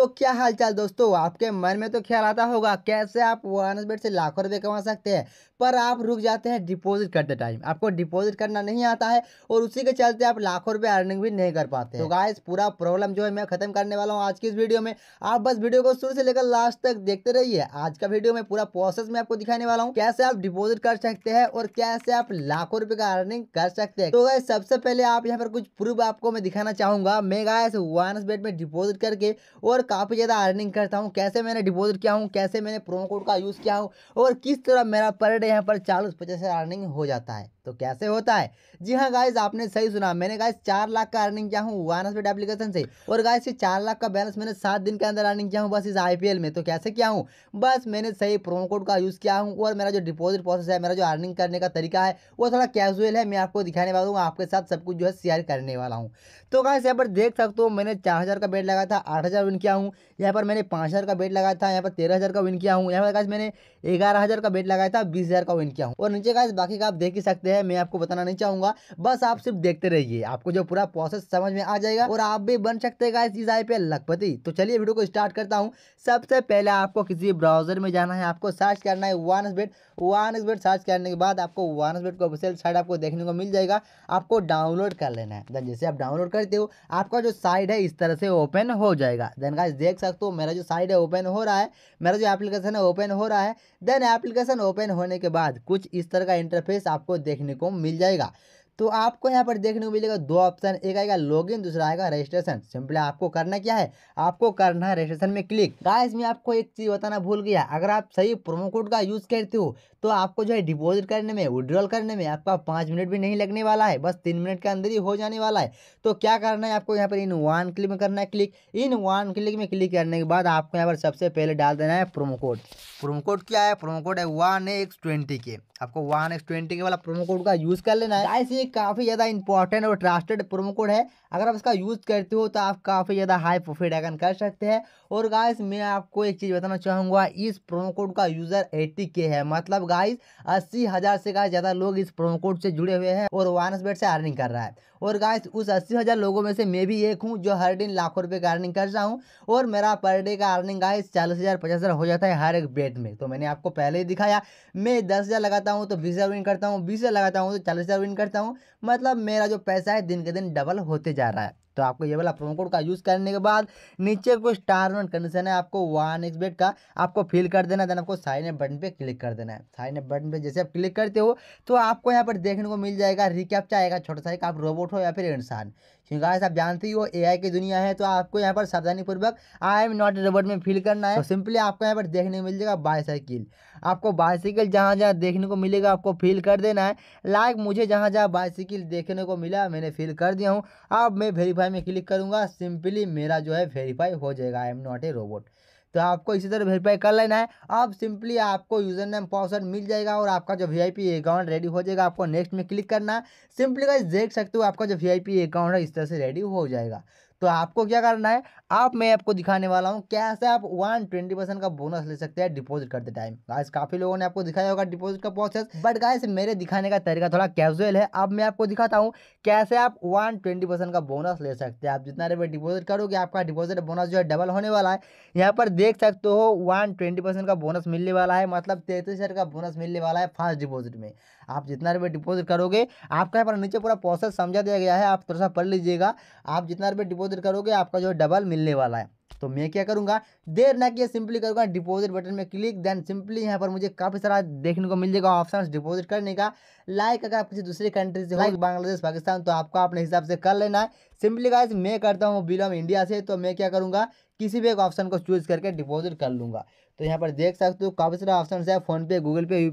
तो क्या हालचाल दोस्तों आपके मन में तो ख्याल आता होगा कैसे आप वानस बेट से लाखों रुपए कमा सकते हैं पर आप रुक जाते हैं डिपॉजिट करते टाइम आपको डिपॉजिट करना नहीं आता है और उसी के चलते आप लाखों रुपए अर्निंग भी नहीं कर पाते तो गाइस पूरा प्रॉब्लम जो है मैं खत्म करने वाला हूँ आज की इस वीडियो में आप बस वीडियो को शुरू से लेकर लास्ट तक देखते रहिए आज का वीडियो में पूरा प्रोसेस में आपको दिखाने वाला हूँ कैसे आप डिपोजिट कर सकते हैं और कैसे आप लाखों रुपए का अर्निंग कर सकते हैं तो गाय सबसे पहले आप यहाँ पर कुछ प्रूफ आपको मैं दिखाना चाहूंगा मैं गाय वानस बेट में डिपोजिट करके और काफ़ी ज़्यादा अर्निंग करता हूँ कैसे मैंने डिपॉजिट किया हूँ कैसे मैंने प्रोमो कोड का यूज़ किया हूँ और किस तरह मेरा पर डे यहाँ पर चालीस पचास अर्निंग हो जाता है तो कैसे होता है जी हाँ गाइज आपने सही सुना मैंने गाइज चार लाख का अर्निंग किया हूँ वन एप्लीकेशन से और गाइज ये चार लाख का बैलेंस मैंने सात दिन के अंदर अर्निंग किया हूँ बस इस आई में तो कैसे किया हूँ बस मैंने सही प्रोमो कोड का यूज़ किया हूँ और मेरा जो डिपोजिट प्रोसेस है मेरा जो अर्निंग करने का तरीका है वो थोड़ा कैजुअल है मैं आपको दिखाने वाला हूँ आपके साथ सब कुछ जो है शेयर करने वाला हूँ तो गाइस यहाँ पर देख सकते हो मैंने चार का बेट लगाया था आठ विन किया हूँ यहाँ पर मैंने पाँच का बेट लगाया था यहाँ पर तेरह का विन किया हूँ यहाँ पर गाइस मैंने ग्यारह का बेट लगाया था बीस का विन किया हूँ और नीचे गाइस बाकी का आप देख ही सकते हैं है मैं आपको बताना नहीं चाहूंगा बस आप सिर्फ देखते रहिए आपको जो पूरा प्रोसेस समझ में आ जाएगा और आप भी बन सकते इस आई पे लखपति तो चलिए वीडियो को स्टार्ट करता हूँ सबसे पहले आपको किसी ब्राउजर में जाना है आपको सर्च करना है one bet one bet search करने के बाद आपको वन बेट को ऑफिसियल साइड आपको देखने को मिल जाएगा आपको डाउनलोड कर लेना है देन जैसे आप डाउनलोड करते हो आपका जो साइड है इस तरह से ओपन हो जाएगा देन गाइस देख सकते हो मेरा जो साइड है ओपन हो रहा है मेरा जो एप्लीकेशन है ओपन हो रहा है देन एप्लीकेशन ओपन होने के बाद कुछ इस तरह का इंटरफेस आपको देख देखने को मिल जाएगा तो आपको यहाँ पर देखने को मिलेगा दो ऑप्शन एक आएगा लॉगिन दूसरा आएगा रजिस्ट्रेशन सिंपली आपको करना क्या है आपको करना है रजिस्ट्रेशन में क्लिक गाइस मैं आपको एक चीज़ बताना भूल गया अगर आप सही प्रोमो कोड का यूज़ करते हो तो आपको जो है डिपोजिट करने में विड्रॉल करने में आपका पांच मिनट भी नहीं लगने वाला है बस तीन मिनट के अंदर ही हो जाने वाला है तो क्या करना है आपको यहाँ पर इन वन क्लिक में करना है क्लिक इन वन क्लिक में क्लिक करने के बाद आपको यहाँ पर सबसे पहले डाल देना है प्रोमो कोड प्रोमो कोड क्या है प्रोमो कोड है वन एक्स ट्वेंटी के आपको वन एक्स ट्वेंटी के वाला प्रोमो कोड का यूज़ कर लेना है ऐसे काफ़ी ज़्यादा इंपॉर्टेंट और ट्रस्टेड प्रोमो कोड है अगर आप इसका यूज़ करते हो तो आप काफ़ी ज़्यादा हाई प्रोफिट अर्न कर सकते हैं और गाइस मैं आपको एक चीज़ बताना चाहूँगा इस प्रोमो कोड का यूज़र एट्टी के है मतलब गाइस अस्सी हज़ार से गाय ज़्यादा लोग इस प्रोमो कोड से जुड़े हुए हैं और वानस बेट से अर्निंग कर रहा है और गाइस उस अस्सी हज़ार लोगों में से मैं भी एक हूँ जो हर दिन लाखों रुपये का अर्निंग कर रहा हूँ और मेरा पर डे का अर्निंग गाइस चालीस हज़ार पचास हज़ार हो जाता है हर एक बेट में तो मैंने आपको पहले ही दिखाया मैं दस हज़ार लगाता हूँ तो बीस हज़ार विन करता हूँ बीस हज़ार लगाता हूँ तो चालीस हज़ार विन करता हूँ मतलब मेरा जो पैसा है दिन के दिन डबल होते जा रहा है तो आपको ये वाला प्रोमो कोड का यूज़ करने के बाद नीचे कुछ टर्म एंड कंडीशन है आपको वन एक्स बेट का आपको फिल कर देना देन आपको साइन ए बटन पे क्लिक कर देना है साइन ए बटन पे जैसे आप क्लिक करते हो तो आपको यहाँ पर देखने को मिल जाएगा रिकैप चाहेगा छोटा सा एक आप रोबोट हो या फिर इंसान क्योंकि आज आप जानते ही हो एआई की दुनिया है तो आपको यहाँ पर सावधानीपूर्वक आई एम नॉट रोबोट में फिल करना है सिंपली तो आपको यहाँ पर देखने को मिल जाएगा बाईसाइकिल आपको बाईसाइकिल जहाँ जहाँ देखने को मिलेगा आपको फिल कर देना है लाइक मुझे जहाँ जहाँ बाईसाइकिल देखने को मिला मैंने फिल कर दिया हूँ अब मैं वेरीफाई वेरीफाई में क्लिक करूँगा सिंपली मेरा जो है वेरीफाई हो जाएगा I am not a robot तो आपको इसी तरह वेरीफाई कर लेना है अब सिंपली आपको यूज़र नेम पासवर्ड मिल जाएगा और आपका जो वीआईपी अकाउंट रेडी हो जाएगा आपको नेक्स्ट में क्लिक करना है सिंपली गाइस देख सकते हो आपका जो वीआईपी अकाउंट है इस तरह से रेडी हो जाएगा तो आपको क्या करना है आप मैं आपको दिखाने वाला हूँ कैसे आप वन ट्वेंटी परसेंट का बोनस ले सकते हैं डिपॉजिट करते टाइम गाइस काफी लोगों ने आपको दिखाया होगा डिपॉजिट का प्रोसेस बट गाइस मेरे दिखाने का तरीका थोड़ा कैजुअल है अब मैं आपको दिखाता हूँ कैसे आप वन ट्वेंटी परसेंट का बोनस ले सकते हैं आप जितना रुपये डिपॉजिट करोगे आपका डिपॉजिट बोनस जो है डबल होने वाला है यहाँ पर देख सकते हो वन ट्वेंटी परसेंट का बोनस मिलने वाला है मतलब तैंतीस हज़ार का बोनस मिलने वाला है फर्स्ट डिपॉजिट में आप जितना रुपये डिपॉजिट करोगे आपका यहाँ पर नीचे पूरा प्रोसेस समझा दिया गया है आप थोड़ा सा पढ़ लीजिएगा आप जितना रुपये डिपोजिट डिपॉजिट करोगे आपका जो है डबल मिलने वाला है तो मैं क्या करूँगा देर ना किए सिंपली करूँगा डिपॉजिट बटन में क्लिक देन सिंपली यहाँ पर मुझे काफ़ी सारा देखने को मिल जाएगा ऑप्शन डिपॉजिट करने का लाइक अगर आप किसी दूसरे कंट्री से लाइक बांग्लादेश पाकिस्तान तो आपको अपने हिसाब से कर लेना है सिंपली गाइज मैं करता हूँ बिलोंग इंडिया से तो मैं क्या करूँगा किसी भी एक ऑप्शन को चूज़ करके डिपॉजिट कर लूँगा तो यहाँ पर देख सकते हो काफ़ी सारे ऑप्शन है फ़ोनपे गूगल पे यू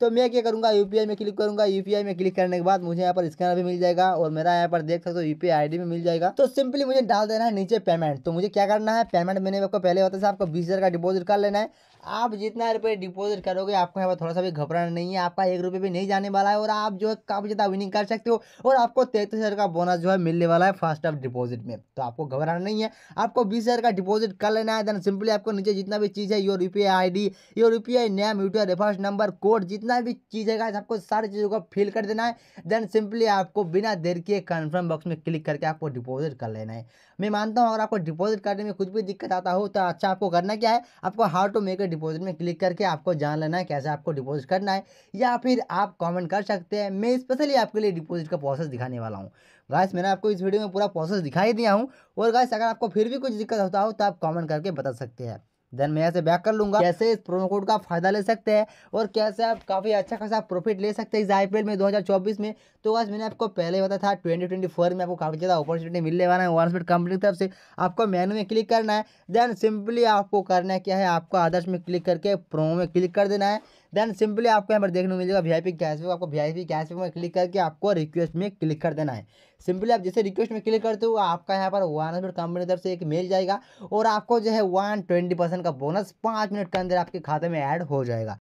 तो मैं क्या करूँगा यूपीआई में क्लिक करूँगा यूपीआई में क्लिक करने के बाद मुझे यहाँ पर स्कैनर भी मिल जाएगा और मेरा यहाँ पर देख सकते हो यूपीआई आईडी में मिल जाएगा तो सिंपली मुझे डाल देना है नीचे पेमेंट तो मुझे क्या करना है पेमेंट मैंने आपको पहले बताया आपको बीस हज़ार का डिपोजिट कर लेना है आप जितना रुपये डिपोजिट करोगे आपको यहाँ पर थोड़ा सा भी घबराना नहीं है आपका एक रुपये भी नहीं जाने वाला है और आप जो है काफ़ी ज़्यादा विनिंग कर सकते हो और आपको तैंतीस हज़ार का बोनस जो है मिलने वाला है फर्स्ट ऑफ डिपॉजिट में तो आपको घबराना नहीं है आपको बीस हज़ार का डिपॉजिट कर लेना है देन सिंपली आपको नीचे जितना भी चीज़ है your U P I I D your U P I name UTR reference number code जितना जितना भी चीज़ है गाइस आपको सारी चीज़ों को फिल कर देना है देन सिंपली आपको बिना देर के कन्फर्म बॉक्स में क्लिक करके आपको डिपॉजिट कर लेना है मैं मानता हूँ अगर आपको डिपॉजिट करने में कुछ भी दिक्कत आता हो तो अच्छा आपको करना क्या है आपको how to make a deposit में क्लिक करके आपको जान लेना है कैसे आपको डिपॉजिट करना है या फिर आप कॉमेंट कर सकते हैं मैं स्पेशली आपके लिए डिपॉजिट का प्रोसेस दिखाने वाला हूँ गाइस मैंने आपको इस वीडियो में पूरा प्रोसेस दिखाई दिया हूँ और गाइस अगर आपको फिर भी कुछ दिक्कत होता हो तो आप कॉमेंट करके बता सकते हैं देन मैं ऐसे बैक कर लूँगा कैसे इस प्रोमो कोड का फायदा ले सकते हैं और कैसे आप काफ़ी अच्छा खासा प्रॉफिट ले सकते हैं इस आईपीएल में 2024 में तो आज मैंने आपको पहले बताया था 2024 में आपको काफ़ी ज़्यादा अपॉर्चुनिटी मिलने वाला है वन स्पीड कंपनी की तरफ से आपको मेनू में क्लिक करना है देन सिंपली आपको करना क्या है आपको आदर्श में क्लिक करके प्रोमो में क्लिक कर देना है देन सिंपली आपको यहाँ पर देखने को मिलेगा वी आई पी कैशबैक आपको वी आई पी कैशबैक में क्लिक करके आपको रिक्वेस्ट में क्लिक कर देना है सिंपली आप जैसे रिक्वेस्ट में क्लिक करते हो आपका यहाँ पर वन हंड्रेड कंपनी तरफ से एक मेल जाएगा और आपको जो है वन ट्वेंटी परसेंट का बोनस पाँच मिनट के अंदर आपके खाते में ऐड हो जाएगा